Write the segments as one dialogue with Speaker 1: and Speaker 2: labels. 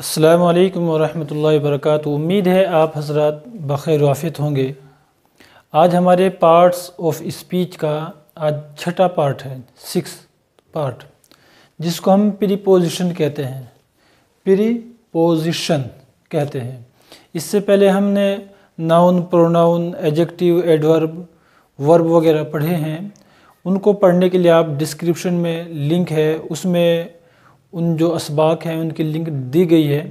Speaker 1: अल्लाम वरहमल वरक उम्मीद है आप हजरत बखैर वाफित होंगे आज हमारे पार्ट्स ऑफ स्पीच का आज छठा पार्ट है सिक्स पार्ट जिसको हम प्रीपोजिशन कहते हैं प्रीपोजिशन कहते हैं इससे पहले हमने noun pronoun adjective adverb verb वगैरह पढ़े हैं उनको पढ़ने के लिए आप डिस्क्रिप्शन में लिंक है उसमें उन जो इसबाक हैं उनकी लिंक दी गई है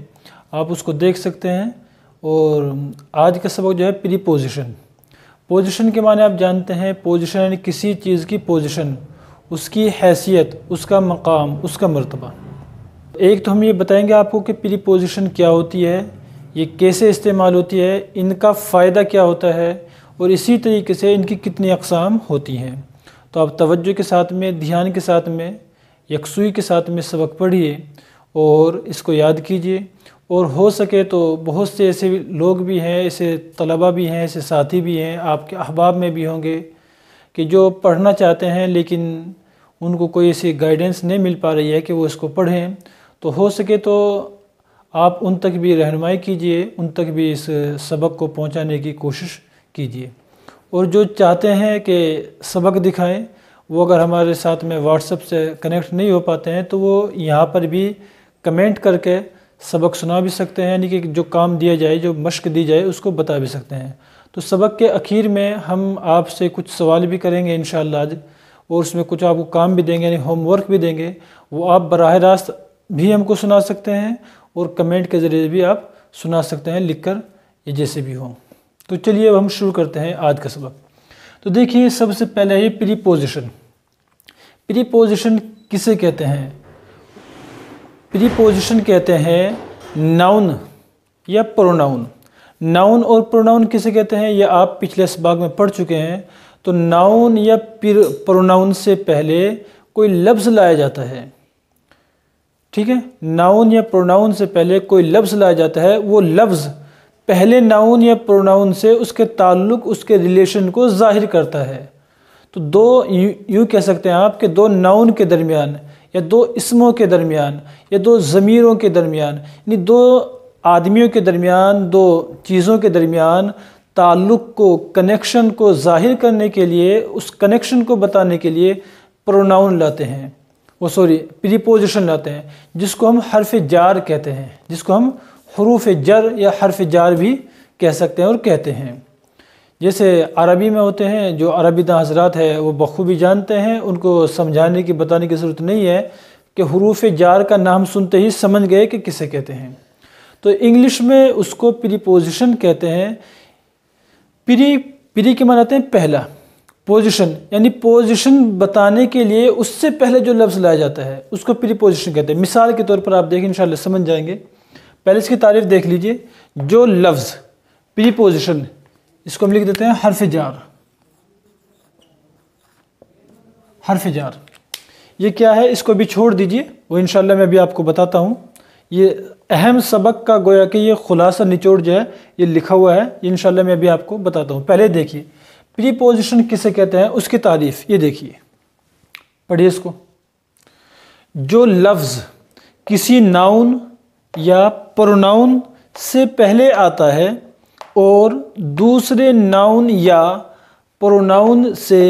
Speaker 1: आप उसको देख सकते हैं और आज का सबक जो है प्री पोजिशन पोजिशन के माने आप जानते हैं पोजिशन यानी किसी चीज़ की पोजिशन उसकी हैसियत उसका मकाम उसका मरतबा एक तो हम ये बताएंगे आपको कि प्री पोजिशन क्या होती है ये कैसे इस्तेमाल होती है इनका फ़ायदा क्या होता है और इसी तरीके से इनकी कितनी अकसाम होती हैं तो आप तवज्जो के साथ में ध्यान के साथ में यकसुई के साथ में सबक पढ़िए और इसको याद कीजिए और हो सके तो बहुत से ऐसे लोग भी हैं ऐसे तलबा भी हैं ऐसे साथी भी हैं आपके अहबाब में भी होंगे कि जो पढ़ना चाहते हैं लेकिन उनको कोई ऐसी गाइडेंस नहीं मिल पा रही है कि वो इसको पढ़ें तो हो सके तो आप उन तक भी रहनमाई कीजिए उन तक भी इस सबक को पहुंचाने की कोशिश कीजिए और जो चाहते हैं कि सबक दिखाएं वो अगर हमारे साथ में व्हाट्सअप से कनेक्ट नहीं हो पाते हैं तो वो यहाँ पर भी कमेंट करके सबक सुना भी सकते हैं यानी कि जो काम दिया जाए जो मश्क दी जाए उसको बता भी सकते हैं तो सबक के अखीर में हम आपसे कुछ सवाल भी करेंगे इन आज और उसमें कुछ आपको काम भी देंगे यानी होमवर्क भी देंगे वो आप बरह रास्त भी हमको सुना सकते हैं और कमेंट के ज़रिए भी आप सुना सकते हैं लिख कर ये जैसे भी हो तो चलिए अब हम शुरू करते हैं आज का सबक तो देखिए सबसे पहले प्री प्रीपोजिशन प्रीपोजिशन किसे कहते हैं प्रीपोजिशन कहते हैं नाउन या प्रोनाउन नाउन और प्रोनाउन किसे कहते हैं यह आप पिछले भाग में पढ़ चुके हैं तो नाउन या प्रोनाउन से पहले कोई लफ्ज़ लाया जाता है ठीक है नाउन या प्रोनाउन से पहले कोई लफ्ज़ लाया जाता है वो लफ्ज़ पहले नाउन या प्रोनाउन से उसके ताल्लुक उसके रिलेशन को जाहिर करता है तो दो यूँ कह सकते हैं आप कि दो नाउन के दरमियान या दो इसमों के दरमियान या दो ज़मीरों के दरमियान यानी दो आदमियों के दरमियान दो चीज़ों के दरमियान ताल्लुक़ को कनेक्शन को ज़ाहिर करने के लिए उस कनेक्शन को बताने के लिए प्रोनाउन लाते हैं वो सॉरी प्रीपोजिशन लाते हैं जिसको हम हरफ जार कहते हैं जिसको हम हरूफ जर या हरफ जार भी कह सकते हैं और कहते हैं जैसे अरबी में होते हैं जो अरबी हजरात है वो बखूबी जानते हैं उनको समझाने की बताने की ज़रूरत नहीं है कि हरूफ जार का नाम सुनते ही समझ गए कि किसे कहते हैं तो इंग्लिश में उसको प्रीपोजिशन कहते हैं प्री प्री के मनाते हैं पहला पोजिशन यानी पोजिशन बताने के लिए उससे पहले जो लफ्ज़ लाया जाता है उसको प्रीपोजिशन कहते हैं मिसाल के तौर पर आप देखें इन समझ जाएंगे पहले इसकी तारीफ देख लीजिए जो लफ्ज़ प्रीपोजिशन इसको हम लिख देते हैं हर्फ जार हर्फ जार ये क्या है इसको भी छोड़ दीजिए वो इनशाला मैं भी आपको बताता हूँ ये अहम सबक का गोया कि ये खुलासा निचोड़ जो है ये लिखा हुआ है इनशाला मैं भी आपको बताता हूँ पहले देखिए प्रीपोजिशन किसे कहते हैं उसकी तारीफ ये देखिए पढ़िए इसको जो लफ्ज़ किसी नाउन या प्रोनाउन से पहले आता है और दूसरे नाउन या प्रोनाउन से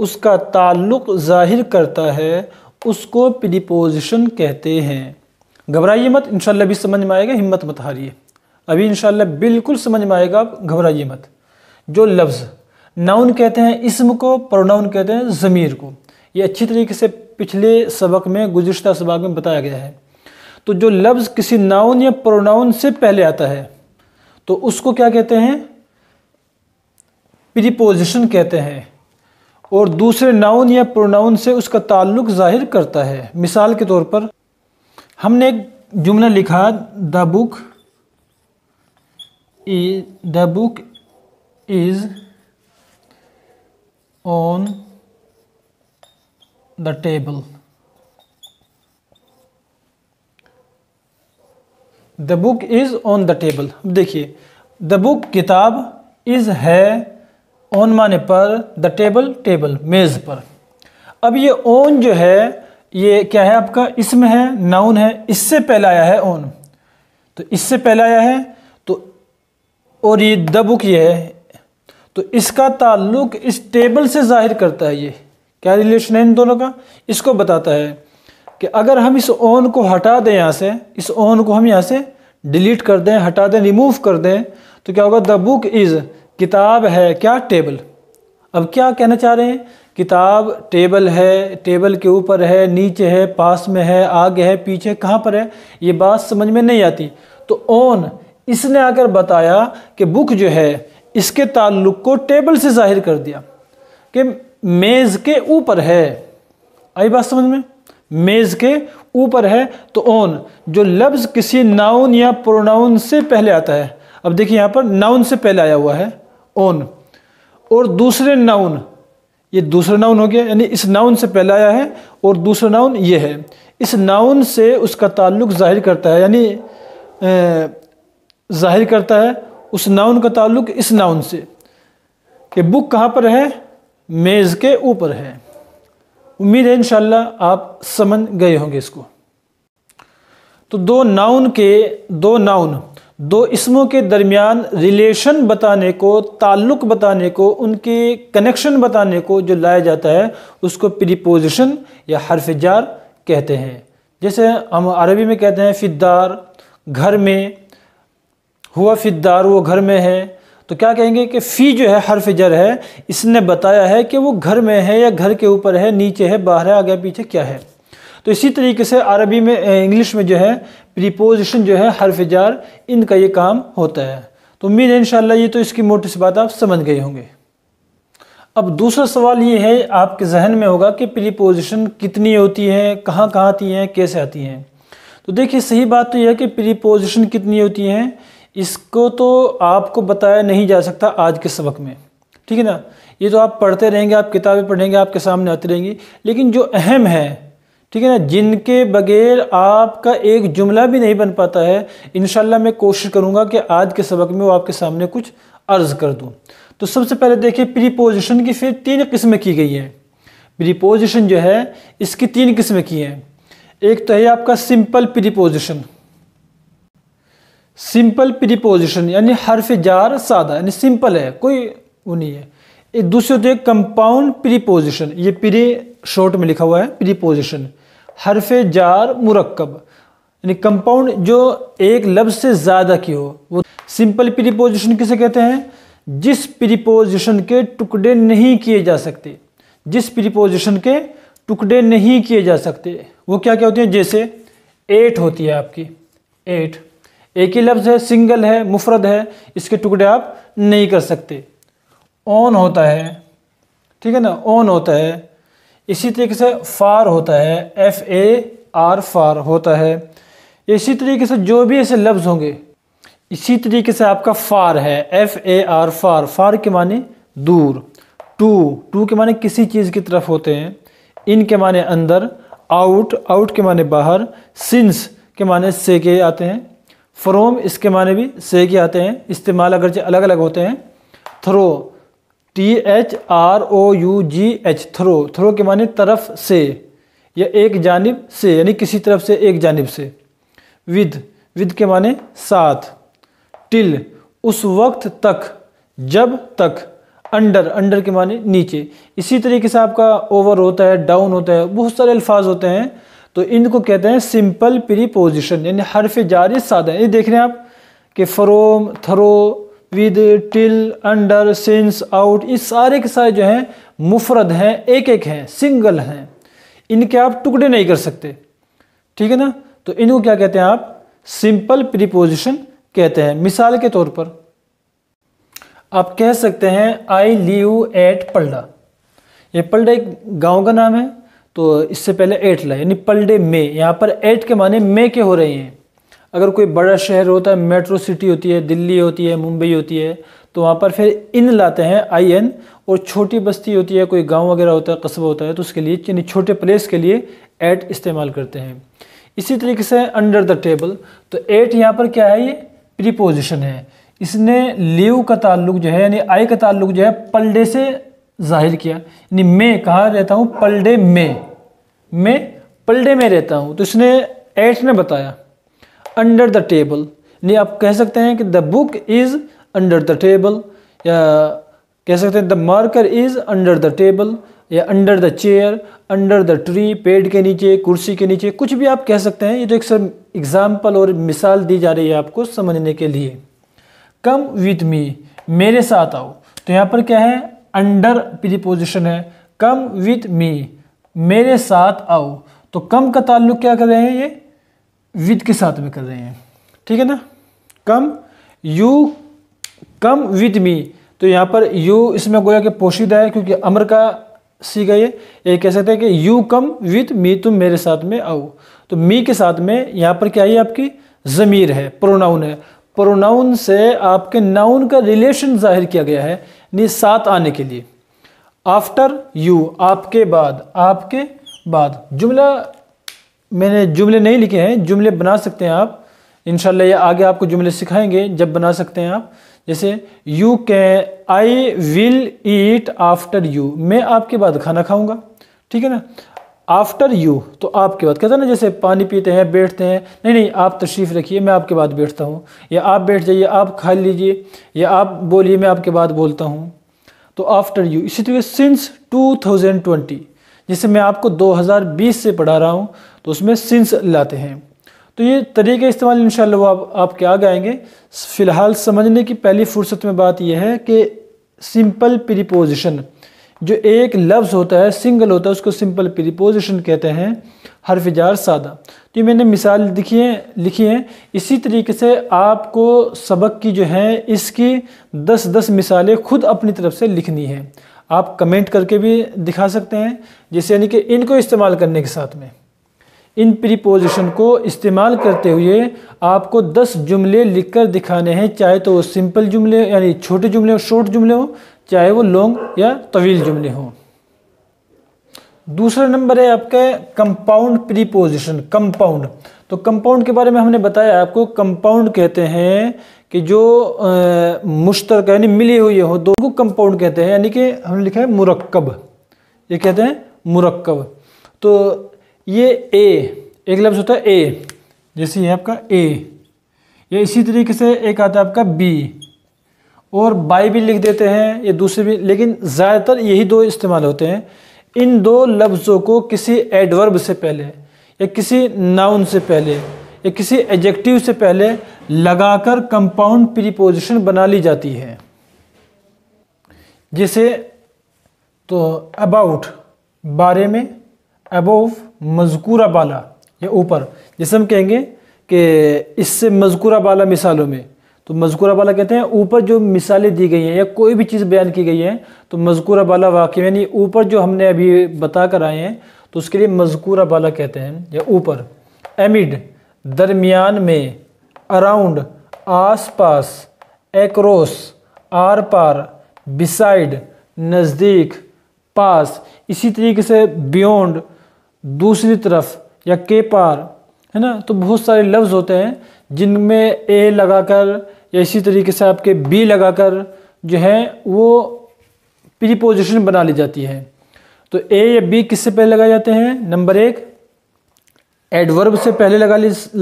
Speaker 1: उसका ताल्लुक़ ज़ाहिर करता है उसको प्रीपोजिशन कहते हैं घबराइए मत इंशाल्लाह भी समझ में आएगा हिम्मत मत हारिए अभी इंशाल्लाह बिल्कुल समझ में आएगा आप घबराइए मत जो लफ्ज़ नाउन कहते हैं इसम को प्रोनाउन कहते हैं ज़मीर को ये अच्छी तरीके से पिछले सबक में गुजशत सबक में बताया गया है तो जो लफ्ज़ किसी नाउन या प्रोनाउन से पहले आता है तो उसको क्या कहते हैं प्रीपोजिशन कहते हैं और दूसरे नाउन या प्रोनाउन से उसका ताल्लुक जाहिर करता है मिसाल के तौर पर हमने एक जुमला लिखा the book is the book is on the table the book is on the table अब देखिए द बुक किताब इज़ है ऑन माने पर द टेबल टेबल मेज़ पर अब ये ऑन जो है ये क्या है आपका इसमें है नाउन है इससे पहले आया है ऑन तो इससे पहले आया है तो और ये द बुक ये है तो इसका ताल्लुक इस टेबल से जाहिर करता है ये क्या रिलेशन है इन दोनों का इसको बताता है कि अगर हम इस ऑन को हटा दें यहाँ से इस ऑन को हम यहाँ से डिलीट कर दें हटा दें रिमूव कर दें तो क्या होगा द बुक इज़ किताब है क्या टेबल अब क्या कहना चाह रहे हैं किताब टेबल है टेबल के ऊपर है नीचे है पास में है आगे है पीछे कहाँ पर है ये बात समझ में नहीं आती तो ओन इसने आकर बताया कि बुक जो है इसके ताल्लुक को टेबल से जाहिर कर दिया कि मेज़ के ऊपर है आई बात समझ में मेज़ के ऊपर है तो ओन जो लफ्ज़ किसी नाउन या प्रोनाउन से पहले आता है अब देखिए यहाँ पर नाउन से पहले आया हुआ है ओन और दूसरे नाउन ये दूसरा नाउन हो गया यानी इस नाउन से पहले आया है और दूसरा नाउन ये है इस नाउन से उसका ताल्लुक जाहिर करता है यानी जाहिर करता है उस नाउन का ताल्लुक इस नाउन से कि बुक कहाँ पर है मेज़ के ऊपर है उम्मीद है इन आप समझ गए होंगे इसको तो दो नाउन के दो नाउन दो इसमों के दरमियान रिलेशन बताने को ताल्लुक बताने को उनके कनेक्शन बताने को जो लाया जाता है उसको प्रीपोजिशन या हरफ जार कहते हैं जैसे हम अरबी में कहते हैं फिदार घर में हुआ फिदार वो घर में है तो क्या कहेंगे कि फ़ी जो है हर फिजर है इसने बताया है कि वो घर में है या घर के ऊपर है नीचे है बाहर है आगे पीछे क्या है तो इसी तरीके से अरबी में इंग्लिश में जो है प्रीपोजिशन जो है हर फिजार इनका ये काम होता है तो उम्मीद है इंशाल्लाह ये तो इसकी मोटी सी बात आप समझ गए होंगे अब दूसरा सवाल ये है आपके जहन में होगा कि प्रीपोजिशन कितनी होती है कहाँ कहाँ आती हैं कैसे आती हैं तो देखिए सही बात तो यह है कि प्रीपोजिशन कितनी होती हैं इसको तो आपको बताया नहीं जा सकता आज के सबक में ठीक है ना ये तो आप पढ़ते रहेंगे आप किताबें पढ़ेंगे आपके सामने आती रहेंगी लेकिन जो अहम है ठीक है ना जिनके बगैर आपका एक जुमला भी नहीं बन पाता है इन मैं कोशिश करूँगा कि आज के सबक में वो आपके सामने कुछ अर्ज़ कर दूँ तो सबसे पहले देखिए प्रीपोजिशन की फिर तीन किस्में की गई हैं प्रीपोजिशन जो है इसकी तीन किस्में की हैं एक तो है आपका सिंपल प्रीपोजिशन सिंपल प्रीपोजिशन यानी हर्फ जार सादा यानी सिंपल है कोई वो नहीं है एक दूसरे होते हैं कंपाउंड प्रीपोजिशन ये प्री शॉर्ट में लिखा हुआ है प्रीपोजिशन हर्फ जार मुरक्कब यानी कंपाउंड जो एक लफ्ज़ से ज़्यादा की हो वो सिंपल प्रीपोजिशन किसे कहते हैं जिस प्रीपोजिशन के टुकड़े नहीं किए जा सकते जिस प्रीपोजिशन के टुकड़े नहीं किए जा सकते वो क्या क्या होते हैं जैसे एट होती है आपकी एट एक ही लफ्ज़ है सिंगल है मुफरद है इसके टुकड़े आप नहीं कर सकते ऑन होता है ठीक है ना ऑन होता है इसी तरीके से फार होता है एफ ए आर फार होता है इसी तरीके से जो भी ऐसे लफ्ज़ होंगे इसी तरीके से आपका फार है एफ ए आर फार फार के माने दूर टू टू के माने किसी चीज़ की तरफ होते हैं इन के माने अंदर आउट आउट के माने बाहर सिंस के माने से के आते हैं फ्रोम इसके माने भी से के आते हैं इस्तेमाल अगरचे अलग अलग होते हैं through T H R O U G H through through के माने तरफ से या एक जानब से यानी किसी तरफ से एक जानब से विद विद के माने साथ टिल उस वक्त तक जब तक अंडर अंडर के माने नीचे इसी तरीके से आपका ओवर होता है डाउन होता है बहुत सारे अल्फाज होते हैं तो इनको कहते हैं सिंपल प्रीपोजिशन यानी हरफ जारी साधन ये देख रहे हैं आप कि from through with till under since out ये सारे के सारे जो हैं मुफरद हैं एक एक हैं सिंगल हैं इनके आप टुकड़े नहीं कर सकते ठीक है ना तो इनको क्या कहते हैं आप सिंपल प्रीपोजिशन कहते हैं मिसाल के तौर पर आप कह सकते हैं आई लिव एट पल्डा ये पल्डा एक गांव का नाम है तो इससे पहले एट लाए यानी पर डे मे यहाँ पर एट के माने मे के हो रहे हैं अगर कोई बड़ा शहर होता है मेट्रो सिटी होती है दिल्ली होती है मुंबई होती है तो वहाँ पर फिर इन लाते हैं आई एन और छोटी बस्ती होती है कोई गांव वगैरह होता है कस्बा होता है तो उसके लिए यानी छोटे प्लेस के लिए एट इस्तेमाल करते हैं इसी तरीके से अंडर द टेबल तो एट यहाँ पर क्या है ये प्रीपोजिशन है इसने लीव का ताल्लुक जो है यानी आई का ताल्लुक जो है पलडे से जाहिर किया यानी मैं कहाँ रहता हूँ पलडे में मैं पलडे में रहता हूँ तो इसने एट ने बताया अंडर द टेबल यानी आप कह सकते हैं कि the book is under the table या कह सकते हैं the marker is under the table या under the chair under the tree पेड़ के नीचे कुर्सी के नीचे कुछ भी आप कह सकते हैं ये तो एक सर एग्ज़ाम्पल और मिसाल दी जा रही है आपको समझने के लिए कम विथ मी मेरे साथ आओ तो यहाँ पर क्या है अंडर प्रीपोजिशन है कम विथ मी मेरे साथ आओ तो कम का ताल्लुक क्या कर रहे हैं ये विद के साथ में कर रहे हैं ठीक है ना कम यू कम विद मी तो यहाँ पर यू इसमें गोया कि पोशीदा है क्योंकि अमर का सीखा ये ये कह सकते हैं कि यू कम विथ मी तुम मेरे साथ में आओ तो मी के साथ में यहाँ पर क्या है आपकी ज़मीर है प्रोनाउन है प्रोनाउन से आपके नाउन का रिलेशन जाहिर किया गया है ने साथ आने के लिए आफ्टर यू आपके बाद आपके बाद जुमला मैंने जुमले नहीं लिखे हैं जुमले बना सकते हैं आप इनशाला ये आगे आपको जुमले सिखाएंगे जब बना सकते हैं आप जैसे यू के I will eat after you मैं आपके बाद खाना खाऊंगा ठीक है ना आफ्टर यू तो आपके बाद कहते ना जैसे पानी पीते हैं बैठते हैं नहीं नहीं आप तशरीफ़ रखिए मैं आपके बाद बैठता हूँ या आप बैठ जाइए आप खा लीजिए या आप बोलिए मैं आपके बाद बोलता हूँ तो आफ्टर यू इसी तरीके सिंस 2020 जैसे मैं आपको 2020 से पढ़ा रहा हूँ तो उसमें सिंस लाते हैं तो ये तरीके इस्तेमाल इन वो आप, क्या आगे आएंगे फ़िलहाल समझने की पहली फुर्सत में बात यह है कि सिंपल प्रिपोजिशन जो एक लफ्ज़ होता है सिंगल होता है उसको सिंपल प्रीपोजिशन कहते हैं हरफ जार सादा तो ये मैंने मिसाल लिखी है लिखी है इसी तरीके से आपको सबक की जो है इसकी दस दस मिसालें खुद अपनी तरफ से लिखनी है आप कमेंट करके भी दिखा सकते हैं जैसे यानी कि इनको इस्तेमाल करने के साथ में इन प्रीपोजिशन को इस्तेमाल करते हुए आपको 10 जुमले लिखकर दिखाने हैं चाहे तो वो सिंपल जुमले यानी छोटे जुमले हो शॉर्ट जुमले हो चाहे वो लॉन्ग या तवील जुमले हों दूसरा नंबर है आपका कंपाउंड प्रीपोजिशन कंपाउंड तो कंपाउंड के बारे में हमने बताया आपको कंपाउंड कहते हैं कि जो मुश्तर यानी मिले हुए हो दो को कंपाउंड कहते हैं यानी कि हमने लिखा है मुरक्कब ये कहते हैं मुरक्कब तो ये ए एक लफ्ज़ होता है ए जैसे ये आपका ए या इसी तरीके से एक आता है आपका बी और बाई भी लिख देते हैं ये दूसरे भी लेकिन ज़्यादातर यही दो इस्तेमाल होते हैं इन दो लफ्ज़ों को किसी एडवर्ब से पहले या किसी नाउन से पहले या किसी एडजेक्टिव से पहले लगाकर कंपाउंड प्रीपोजिशन बना ली जाती है जैसे तो अबाउट बारे में अबोव मजकूरा बाला या ऊपर जैसे हम कहेंगे कि इससे मजकूरा बाला मिसालों में तो मजकूरा बाला कहते हैं ऊपर जो मिसालें दी गई हैं या कोई भी चीज़ बयान की गई है तो मजकूरा बाला वाक्य यानी ऊपर जो हमने अभी बता कर आए हैं तो उसके लिए मजकूरा बाला कहते हैं या ऊपर एमिड दरमियान में अराउंड आस पास एक्रोस आर पार बिसाइड नज़दीक पास इसी तरीके से बियड दूसरी तरफ या के पार है ना तो बहुत सारे लफ्ज़ होते हैं जिनमें ए लगाकर या इसी तरीके से आपके बी लगाकर जो है वो प्रीपोजिशन बना ली जाती है तो ए या बी किससे पहले लगाए जाते हैं नंबर एक एडवर्ब से पहले लगा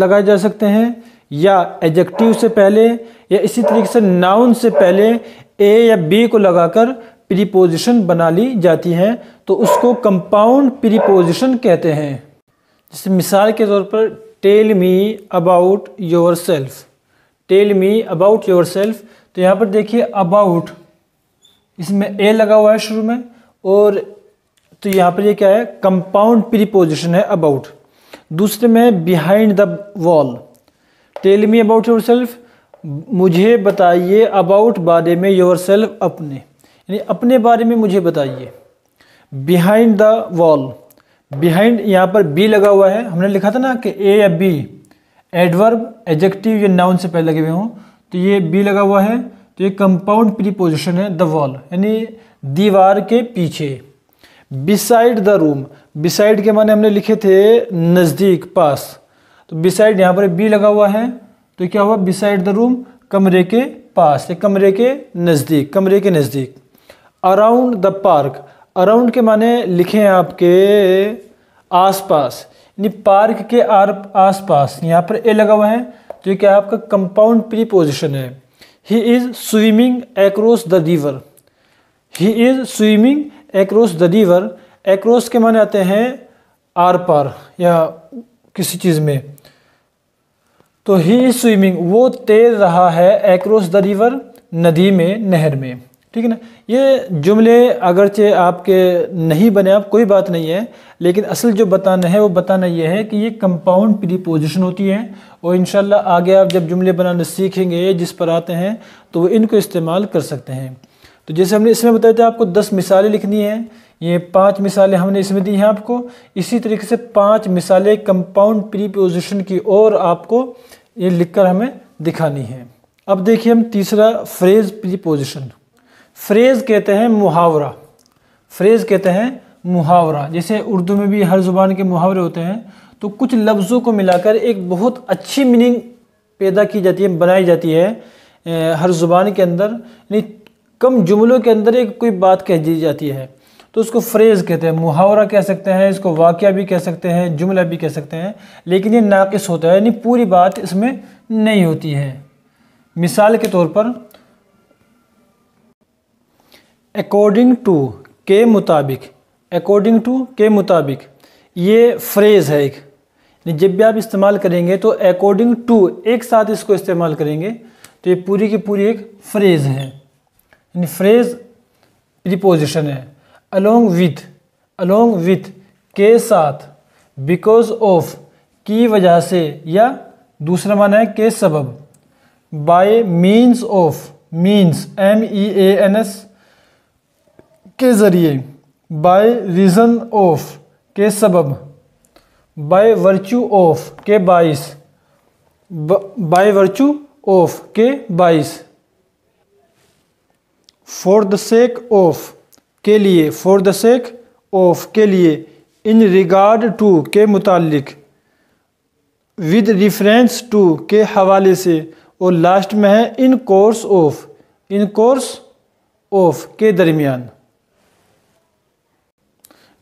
Speaker 1: लगाए जा सकते हैं या एडजेक्टिव से पहले या इसी तरीके से नाउन से पहले ए या बी को लगाकर प्रीपोजिशन बना ली जाती है तो उसको कंपाउंड प्रीपोजिशन कहते हैं जैसे मिसाल के तौर पर tell me about yourself tell me about yourself तो यहाँ पर देखिए अबाउट इसमें ए लगा हुआ है शुरू में और तो यहाँ पर ये क्या है कंपाउंड प्रीपोजिशन है अबाउट दूसरे में behind the wall tell me about yourself मुझे बताइए अबाउट बारे में योर सेल्फ अपने यानी अपने बारे में मुझे बताइए बिहाइंड द वॉल बिहाइंड यहाँ पर बी लगा हुआ है हमने लिखा था ना कि ए या बी एडवर्ब एजेक्टिव या नाउन से पहले लगे हुए हों तो ये बी लगा हुआ है तो ये कंपाउंड प्रीपोजिशन है द वॉल यानी दीवार के पीछे बिसाइड द रूम बिसाइड के माने हमने लिखे थे नज़दीक पास तो बिसाइड यहाँ पर बी लगा हुआ है तो क्या हुआ बिसाइड द रूम कमरे के पास या कमरे के नज़दीक कमरे के नज़दीक अराउंड द पार्क अराउंड के माने लिखे हैं आपके आसपास यानी पार्क के आर आस पास यहाँ पर ए लगा हुआ है जो तो कि आपका कंपाउंड प्री पोजिशन है he is swimming across the river he is swimming across the river across के माने आते हैं आर पार या किसी चीज़ में तो ही इज़ स्विमिंग वो तैर रहा है एक्रॉस द रिवर नदी में नहर में ठीक है ना ये जुमले अगरचे आपके नहीं बने आप कोई बात नहीं है लेकिन असल जो बताना है वो बताना ये है कि ये कंपाउंड प्रीपोजिशन होती है और इन आगे आप जब जुमले बनाना सीखेंगे जिस पर आते हैं तो वो इनको इस्तेमाल कर सकते हैं तो जैसे हमने इसमें बताया था आपको दस मिसालें लिखनी है ये पांच मिसालें हमने इसमें दी हैं आपको इसी तरीके से पांच मिसालें कंपाउंड प्रीपोजिशन की और आपको ये लिखकर हमें दिखानी है अब देखिए हम तीसरा फ्रेज प्रीपोजिशन फ्रेज़ कहते हैं मुहावरा फ्रेज़ कहते हैं मुहावरा जैसे उर्दू में भी हर ज़ुबान के मुहावरे होते हैं तो कुछ लफ्ज़ों को मिलाकर एक बहुत अच्छी मीनिंग पैदा की जाती है बनाई जाती है हर ज़ुबान के अंदर यानी कम जुमलों के अंदर एक कोई बात कह दी जाती है तो उसको फ्रेज़ कहते हैं मुहावरा कह सकते हैं इसको वाक़ भी कह सकते हैं जुमला भी कह सकते हैं लेकिन ये नाक़स होता है यानी पूरी बात इसमें नहीं होती है मिसाल के तौर पर अकॉर्डिंग टू के मुताबिक अकॉर्डिंग टू के मुताबिक ये फ्रेज़ है एक जब भी आप इस्तेमाल करेंगे तो अकॉर्डिंग टू एक साथ इसको इस्तेमाल करेंगे तो ये पूरी की पूरी एक फ्रेज़ है यानी फ्रेज़ प्रिपोजिशन है अलोंग विथ अलोंग विथ के साथ बिकॉज ऑफ की वजह से या दूसरा माना है के सबब by means of means M E N S के ज़रिए बाय रीज़न ऑफ के सबब बाय वर्चू ऑफ के बाइस बाय वर्चू ऑफ के बाइस फॉर द सेक ऑफ के लिए फॉर द सेक ऑफ के लिए इन रिगार्ड टू के मुतालिक विद रिफरेंस टू के हवाले से और लास्ट में है in course of in course of के दरमियान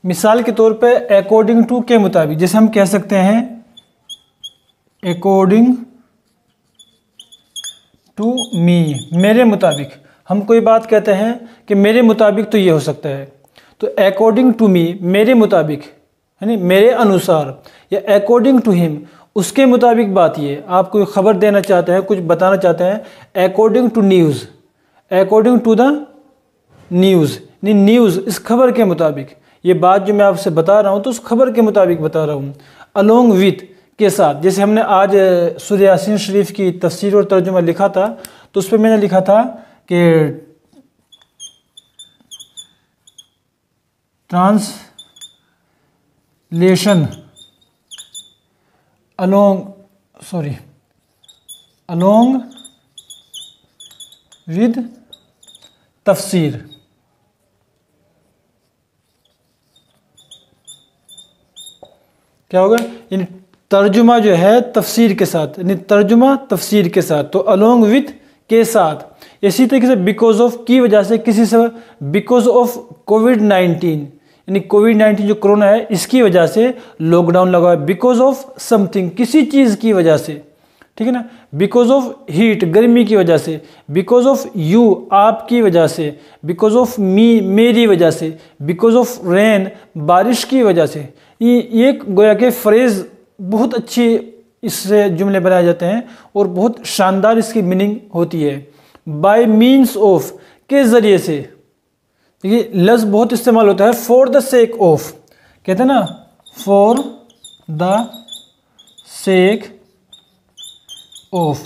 Speaker 1: मिसाल के तौर पे अकॉर्डिंग टू के मुताबिक जैसे हम कह सकते हैं अकॉर्डिंग टू मी मेरे मुताबिक हम कोई बात कहते हैं कि मेरे मुताबिक तो ये हो सकता है तो अकॉर्डिंग टू मी मेरे मुताबिक यानी मेरे अनुसार या अकॉर्डिंग टू हिम उसके मुताबिक बात ये आप कोई ख़बर देना चाहते हैं कुछ बताना चाहते हैं according to news according to the news news इस खबर के मुताबिक ये बात जो मैं आपसे बता रहा हूँ तो उस खबर के मुताबिक बता रहा हूँ अलोंग विथ के साथ जैसे हमने आज सूर्य यासिन शरीफ की तस्वीर और तर्जुमा लिखा था तो उस पर मैंने लिखा था कि translation along sorry along with तफसीर क्या होगा यानी तर्जुमा जो है तफसीर के साथ यानी तर्जुमा तफसीर के साथ तो अलोंग विथ के साथ इसी तरीके से बिकॉज ऑफ की वजह से किसी से बिकॉज ऑफ कोविड नाइन्टीन यानी कोविड नाइन्टीन जो कोरोना है इसकी वजह से लॉकडाउन लगा है बिकॉज ऑफ समथिंग किसी चीज़ की वजह से ठीक है ना बिकॉज ऑफ हीट गर्मी की वजह से बिकॉज ऑफ यू आपकी वजह से बिकॉज ऑफ मी मेरी वजह से बिकॉज ऑफ रेन बारिश की वजह से ये एक गोया के फ्रेज़ बहुत अच्छे इससे जुमले बनाए जाते हैं और बहुत शानदार इसकी मीनिंग होती है बाई मीन्स ऑफ के ज़रिए से देखिए लफ्ज़ बहुत इस्तेमाल होता है फॉर द सेक ऑफ कहते हैं ना फॉर द सेक ऑफ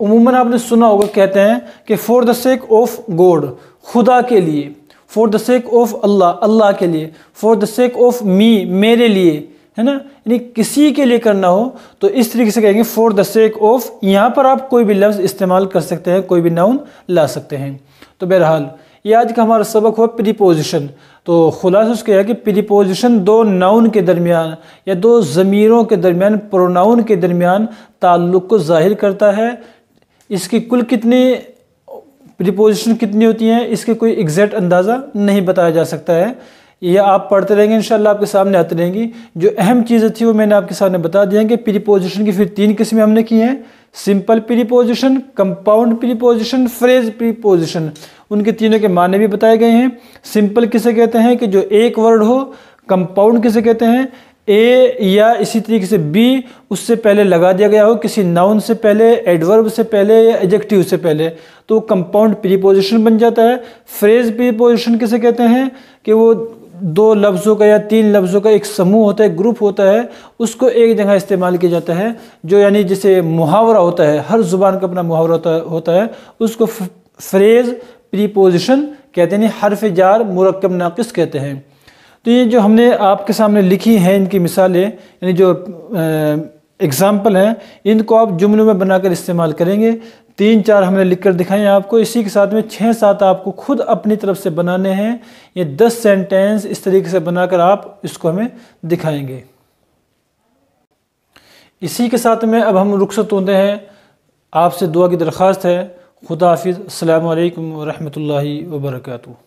Speaker 1: उमूमन आपने सुना होगा कहते हैं कि for the sake of God खुदा के लिए for the sake of Allah Allah के लिए for the sake of me मेरे लिए है ना यानी किसी के लिए करना हो तो इस तरीके से कहेंगे फॉर द सेक ऑफ यहाँ पर आप कोई भी लफ्ज़ इस्तेमाल कर सकते हैं कोई भी नाउन ला सकते हैं तो बहरहाल ये आज का हमारा सबक हुआ प्रीपोजिशन तो खुलासा उसके है कि प्रीपोजिशन दो नाउन के दरमियान या दो ज़मीरों के दरमियान प्रोनाउन के दरमियान ताल्लुक़ को ज़ाहिर करता है इसकी कुल कितनी रिपोजिशन कितनी होती हैं इसके कोई एग्जैक्ट अंदाज़ा नहीं बताया जा सकता है ये आप पढ़ते रहेंगे इन आपके सामने आती रहेंगी जो अहम चीज़ें थी वो मैंने आपके सामने बता दिया कि प्रीपोजिशन की फिर तीन किस्में हमने की हैं simple preposition compound preposition phrase preposition उनके तीनों के माने भी बताए गए हैं सिंपल किसे कहते हैं कि जो एक वर्ड हो कंपाउंड किसे कहते हैं ए या इसी तरीके से बी उससे पहले लगा दिया गया हो किसी नाउन से पहले एडवर्ब से पहले या एडजेक्टिव से पहले तो कंपाउंड प्रीपोजिशन बन जाता है फ्रेज प्रीपोजिशन किसे कहते हैं कि वो दो लफ्ज़ों का या तीन लफ्ज़ों का एक समूह होता है ग्रुप होता है उसको एक जगह इस्तेमाल किया जाता है जो यानी जैसे मुहावरा होता है हर जुबान का अपना मुहावरा होता, होता है उसको फ्रेज प्रीपोजिशन कहते हैं हरफ जार मुरक्कब नाकिस कहते हैं तो ये जो हमने आपके सामने लिखी हैं इनकी मिसालें यानी जो एग्ज़ाम्पल हैं इनको आप जुमलों में बनाकर इस्तेमाल करेंगे तीन चार हमने लिख कर दिखाए आपको इसी के साथ में छः सात आपको खुद अपनी तरफ से बनाने हैं ये दस सेंटेंस इस तरीके से बनाकर आप इसको हमें दिखाएंगे इसी के साथ में अब हम रुखसत होते हैं आपसे दुआ की दरख्वास्त है खुदा हाफिज़ अल्लाम वरहमल वर्का